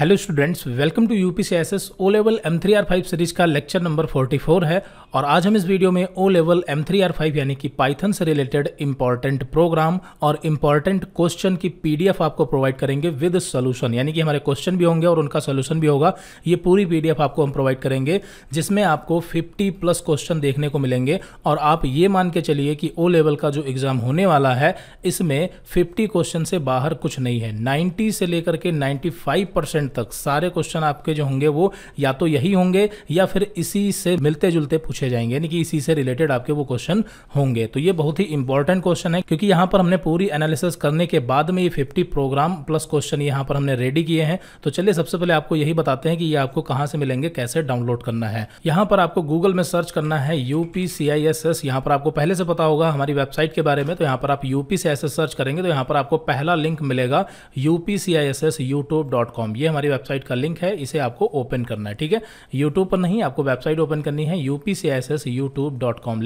hello students welcome to U P C S S O level M three R five series का lecture number forty four है और आज हम इस video में O level M three R five यानी कि पाइथन से रिलेटेड इंपॉर्टेंट प्रोग्राम और इंपॉर्टेंट क्वेश्चन की पी डी एफ आपको प्रोवाइड करेंगे विद सोल्यूशन यानी कि हमारे क्वेश्चन भी होंगे और उनका सोल्यूशन भी होगा ये पूरी पी डी एफ आपको हम प्रोवाइड करेंगे जिसमें आपको फिफ्टी प्लस क्वेश्चन देखने को मिलेंगे और आप ये मान के चलिए कि ओ लेवल का जो एग्जाम होने वाला है इसमें फिफ्टी क्वेश्चन से बाहर कुछ नहीं है नाइन्टी से लेकर के नाइन्टी फाइव परसेंट तक सारे क्वेश्चन आपके जो होंगे वो या तो यही होंगे या फिर इसी से मिलते जुलते पूछे जाएंगे यानी कि इसी से रिलेटेड आपके वो क्वेश्चन होंगे तो ये बहुत ही इंपॉर्टेंट क्वेश्चन है क्योंकि यहां पर हमने पूरी एनालिसिस करने के बाद में ये फिफ्टी प्रोग्राम प्लस क्वेश्चन यहां पर हमने रेडी किए हैं तो चलिए सबसे पहले आपको यही बताते हैं कि ये आपको कहां से मिलेंगे कैसे डाउनलोड करना है यहां पर आपको गूगल में सर्च करना है यूपीसीआईएसएस यहां पर आपको पहले से पता होगा हमारी वेबसाइट के बारे में तो यहां पर आप यूपीसीआईएसएस सर्च करेंगे तो यहां पर आपको पहला लिंक मिलेगा यूपीसीआईएसएस यूट्यूब डॉट कॉम ये हमारी वेबसाइट का लिंक है इसे आपको ओपन करना है ठीक है यूट्यूब पर नहीं आपको वेबसाइट ओपन करनी है यू पी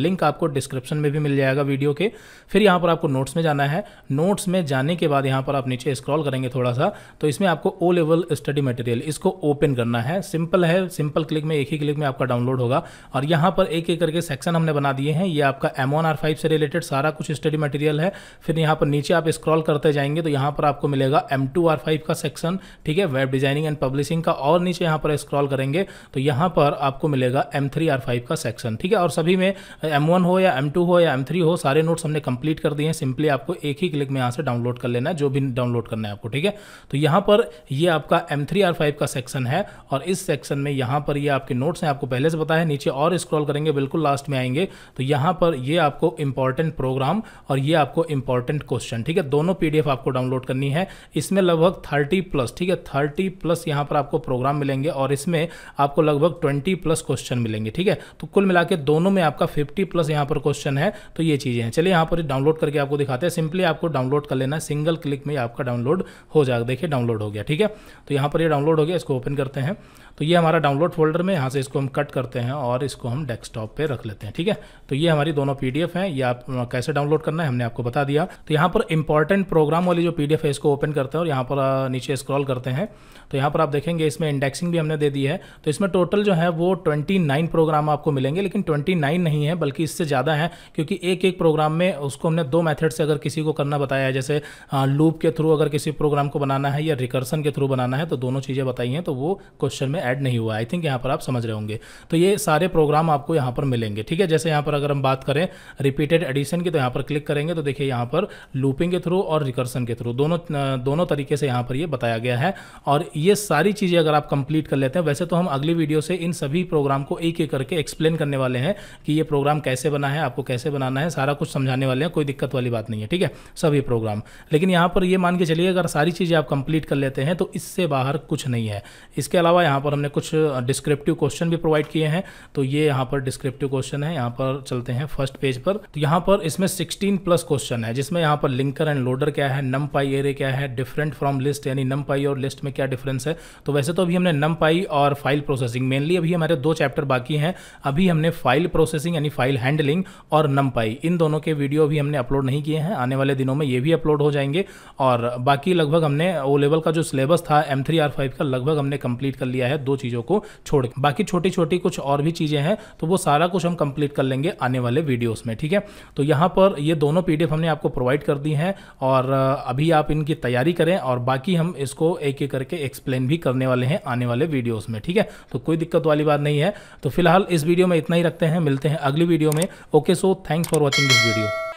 लिंक आपको डिस्क्रिप्शन में भी मिल जाएगा वीडियो के फिर यहाँ पर आपको नोट्स में जाना है नोट्स में जाने के बाद यहाँ पर आप नीचे स्क्रॉल करेंगे थोड़ा सा तो इसमें आपको ओ लेवल स्टडी मटेरियल इसको ओपन करना है सिंपल है सिंपल क्लिक में एक ही क्लिक में आपका डाउनलोड होगा और यहाँ पर एक एक करके सेक्शन हमने बना दिए हैं ये आपका एम ओन आर फाइव से रिलेटेड सारा कुछ स्टडी मटेरियल है फिर यहाँ पर नीचे आप स्क्रॉल करते जाएंगे तो यहाँ पर आपको मिलेगा एम टू आर फाइव का सेक्शन ठीक है web design designing and publishing का और नीचे यहाँ पर स्क्रॉल करेंगे तो यहाँ पर आपको मिलेगा एम थ्री आर फाइव का सेक्शन ठीक है और सभी में एम वन हो या एम टू हो या एम थ्री हो सारे नोट्स हमने कंप्लीट कर दिए हैं सिंपली आपको एक ही क्लिक में यहाँ से डाउनलोड कर लेना है जो भी डाउनलोड करना है आपको ठीक है तो यहाँ पर ये आपका एम थ्री आर फाइव का सेक्शन है और इस सेक्शन में यहाँ पर ये आपके नोट्स हैं आपको पहले से पता है नीचे और स्क्रॉल करेंगे बिल्कुल लास्ट में आएंगे तो यहाँ पर ये आपको इंपॉर्टेंट प्रोग्राम और ये आपको इंपॉर्टेंट क्वेश्चन ठीक है दोनों पीडीएफ आपको डाउनलोड करनी है इसमें लगभग थर्टी प्लस ठीक है थर्टी प्लस यहाँ पर आपको प्रोग्राम मिलेंगे और इसमें आपको लगभग ट्वेंटी प्लस क्वेश्चन मिलेंगे ठीक है तो कुल मिला दोनों में आपका फिफ्टी प्लस यहाँ पर क्वेश्चन है तो ये चीज़ें हैं चलिए यहाँ पर डाउनलोड करके आपको दिखाते हैं सिंपली आपको डाउनलोड कर लेना सिंगल क्लिक में आपका डाउनलोड हो जाएगा देखिए डाउनलोड हो गया ठीक है तो यहाँ पर ये डाउनलोड हो गया इसको ओपन करते हैं तो ये हमारा डाउनलोड फोल्डर में यहाँ से इसको हम कट करते हैं और इसको हम डेस्कटॉप पे रख लेते हैं ठीक है तो ये हमारी दोनों पीडीएफ हैं ये आप कैसे डाउनलोड करना है हमने आपको बता दिया तो यहाँ पर इंपॉर्टेंट प्रोग्राम वाली जो पीडीएफ है इसको ओपन करते हैं और यहाँ पर नीचे स्क्रॉल करते हैं तो यहाँ पर आप देखेंगे इसमें इंडेक्सिंग भी हमने दे दी है तो इसमें टोटल जो है वो ट्वेंटी नाइन प्रोग्राम आपको मिलेंगे लेकिन ट्वेंटी नाइन नहीं है बल्कि इससे ज़्यादा है क्योंकि एक एक प्रोग्राम में उसको हमने दो मैथड से अगर किसी को करना बताया है जैसे लूप के थ्रू अगर किसी प्रोग्राम को बनाना है या रिकर्सन के थ्रू बनाना है तो दोनों चीज़ें बताई हैं तो वो क्वेश्चन में एड नहीं हुआ आई थिंक यहाँ पर आप समझ रहे होंगे तो ये सारे प्रोग्राम आपको यहाँ पर मिलेंगे ठीक है जैसे यहाँ पर अगर हम बात करें रिपीटेड एडिशन की तो यहाँ पर क्लिक करेंगे तो देखिए यहाँ पर लूपिंग के थ्रू और रिकर्सन के थ्रू दोनों दोनों तरीके से यहाँ पर ये बताया गया है और ये सारी चीज़ें अगर आप कंप्लीट कर लेते हैं वैसे तो हम अगली वीडियो से इन सभी प्रोग्राम को एक एक करके एक्सप्लेन करने वाले हैं कि ये प्रोग्राम कैसे बना है आपको कैसे बनाना है सारा कुछ समझाने वाले हैं कोई दिक्कत वाली बात नहीं है ठीक है सभी प्रोग्राम लेकिन यहाँ पर ये मान के चलिए अगर सारी चीज़ें आप कंप्लीट कर लेते हैं तो इससे बाहर कुछ नहीं है इसके अलावा यहाँ पर हमने कुछ डिस्क्रिप्टिव क्वेश्चन भी प्रोवाइड किए हैं तो ये यहाँ पर डिस्क्रिप्टिव क्वेश्चन है यहाँ पर चलते हैं फर्स्ट पेज पर तो यहाँ पर इसमें सिक्सटीन प्लस क्वेश्चन है जिसमें यहाँ पर लिंकर एंड लोडर क्या है नम पाई एरे क्या है डिफरेंट फ्रॉम लिस्ट यानी नम पाई और लिस्ट में क्या डिफरेंट डिफरेंस है तो वैसे तो अभी हमने नम पाई और फाइल प्रोसेसिंग मेनली अभी हमारे दो चैप्टर बाकी हैं अभी हमने फाइल प्रोसेसिंग यानी फाइल हैंडलिंग और नम पाई इन दोनों के वीडियो अभी हमने अपलोड नहीं किए हैं आने वाले दिनों में ये भी अपलोड हो जाएंगे और बाकी लगभग हमने ओ लेवल का जो सिलेबस था एम थ्री आर फाइव का लगभग हमने कंप्लीट कर लिया है दो चीज़ों को छोड़ बाकी छोटी छोटी कुछ और भी चीज़ें हैं तो वो सारा कुछ हम कंप्लीट कर लेंगे आने वाले वीडियोस में ठीक है तो यहाँ पर ये दोनों पीडीएफ हमने आपको प्रोवाइड कर दी हैं और अभी आप इनकी तैयारी करें और बाकी हम इसको एक एक करके एक एक्सप्लेन भी करने वाले हैं आने वाले वीडियोस में ठीक है तो कोई दिक्कत वाली बात नहीं है तो फिलहाल इस वीडियो में इतना ही रखते हैं मिलते हैं अगली वीडियो में okay so thanks for watching this video